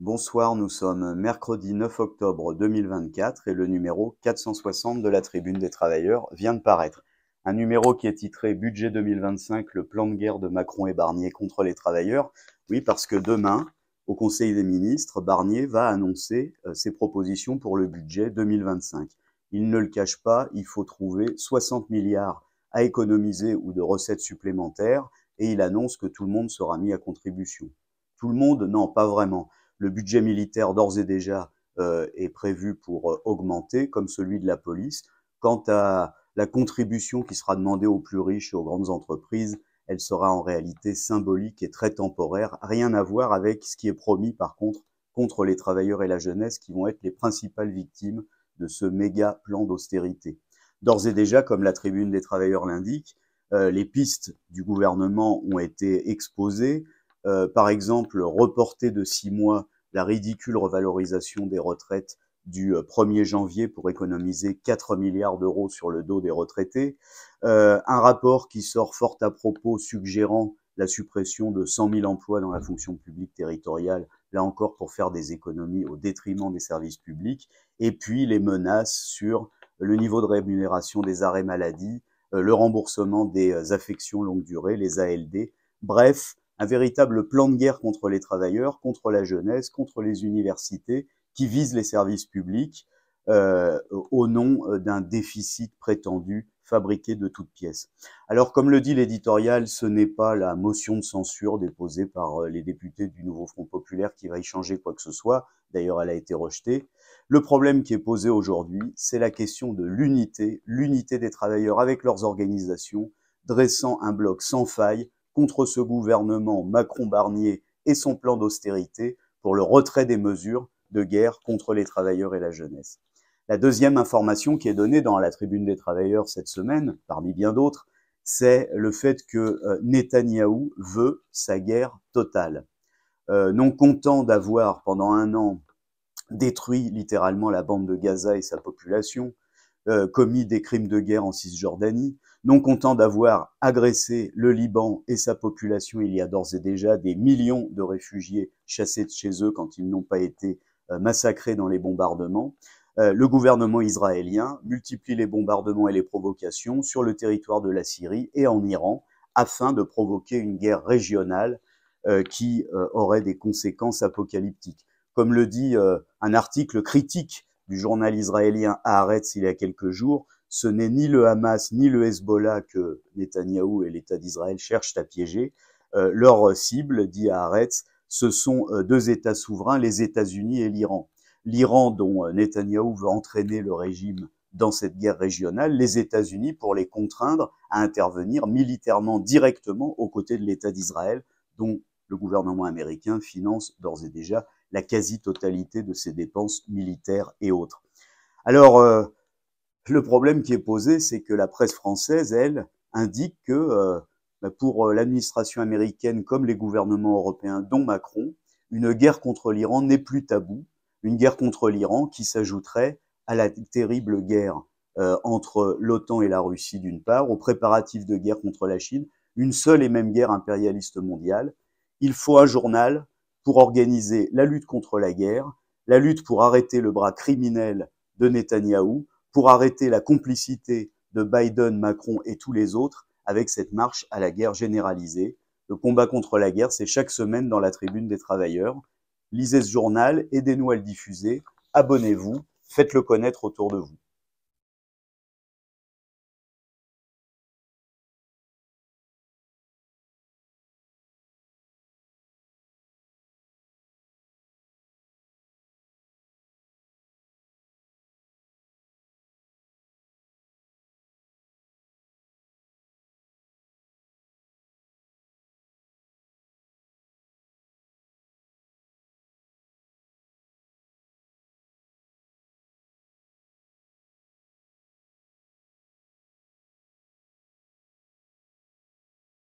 Bonsoir, nous sommes mercredi 9 octobre 2024 et le numéro 460 de la Tribune des Travailleurs vient de paraître. Un numéro qui est titré Budget 2025, le plan de guerre de Macron et Barnier contre les travailleurs. Oui, parce que demain, au Conseil des ministres, Barnier va annoncer euh, ses propositions pour le budget 2025. Il ne le cache pas, il faut trouver 60 milliards à économiser ou de recettes supplémentaires et il annonce que tout le monde sera mis à contribution. Tout le monde, non, pas vraiment le budget militaire d'ores et déjà euh, est prévu pour euh, augmenter, comme celui de la police. Quant à la contribution qui sera demandée aux plus riches et aux grandes entreprises, elle sera en réalité symbolique et très temporaire, rien à voir avec ce qui est promis par contre contre les travailleurs et la jeunesse qui vont être les principales victimes de ce méga plan d'austérité. D'ores et déjà, comme la tribune des travailleurs l'indique, euh, les pistes du gouvernement ont été exposées, euh, par exemple, reporter de six mois la ridicule revalorisation des retraites du 1er euh, janvier pour économiser 4 milliards d'euros sur le dos des retraités, euh, un rapport qui sort fort à propos suggérant la suppression de 100 000 emplois dans la fonction publique territoriale, là encore pour faire des économies au détriment des services publics, et puis les menaces sur le niveau de rémunération des arrêts maladie, le remboursement des affections longue durée, les ALD. Bref, un véritable plan de guerre contre les travailleurs, contre la jeunesse, contre les universités, qui visent les services publics euh, au nom euh, d'un déficit prétendu fabriqué de toutes pièces. Alors, comme le dit l'éditorial, ce n'est pas la motion de censure déposée par euh, les députés du Nouveau Front Populaire qui va y changer quoi que ce soit. D'ailleurs, elle a été rejetée. Le problème qui est posé aujourd'hui, c'est la question de l'unité, l'unité des travailleurs avec leurs organisations, dressant un bloc sans faille contre ce gouvernement Macron-Barnier et son plan d'austérité pour le retrait des mesures de guerre contre les travailleurs et la jeunesse. La deuxième information qui est donnée dans la tribune des travailleurs cette semaine, parmi bien d'autres, c'est le fait que euh, Netanyahou veut sa guerre totale. Euh, non content d'avoir pendant un an détruit littéralement la bande de Gaza et sa population, euh, commis des crimes de guerre en Cisjordanie, non content d'avoir agressé le Liban et sa population, il y a d'ores et déjà des millions de réfugiés chassés de chez eux quand ils n'ont pas été euh, massacrés dans les bombardements. Euh, le gouvernement israélien multiplie les bombardements et les provocations sur le territoire de la Syrie et en Iran afin de provoquer une guerre régionale qui aurait des conséquences apocalyptiques. Comme le dit un article critique du journal israélien Haaretz il y a quelques jours, ce n'est ni le Hamas ni le Hezbollah que Netanyahou et l'État d'Israël cherchent à piéger. Euh, leur cible, dit Haaretz, ce sont euh, deux États souverains, les États-Unis et l'Iran. L'Iran dont euh, Netanyahou veut entraîner le régime dans cette guerre régionale, les États-Unis pour les contraindre à intervenir militairement directement aux côtés de l'État d'Israël, dont le gouvernement américain finance d'ores et déjà la quasi-totalité de ses dépenses militaires et autres. Alors, euh, le problème qui est posé, c'est que la presse française, elle, indique que euh, bah, pour euh, l'administration américaine comme les gouvernements européens, dont Macron, une guerre contre l'Iran n'est plus tabou, une guerre contre l'Iran qui s'ajouterait à la terrible guerre entre l'OTAN et la Russie d'une part, aux préparatifs de guerre contre la Chine, une seule et même guerre impérialiste mondiale. Il faut un journal pour organiser la lutte contre la guerre, la lutte pour arrêter le bras criminel de Netanyahou, pour arrêter la complicité de Biden, Macron et tous les autres avec cette marche à la guerre généralisée. Le combat contre la guerre, c'est chaque semaine dans la tribune des travailleurs. Lisez ce journal, aidez-nous à le diffuser, abonnez-vous, faites-le connaître autour de vous.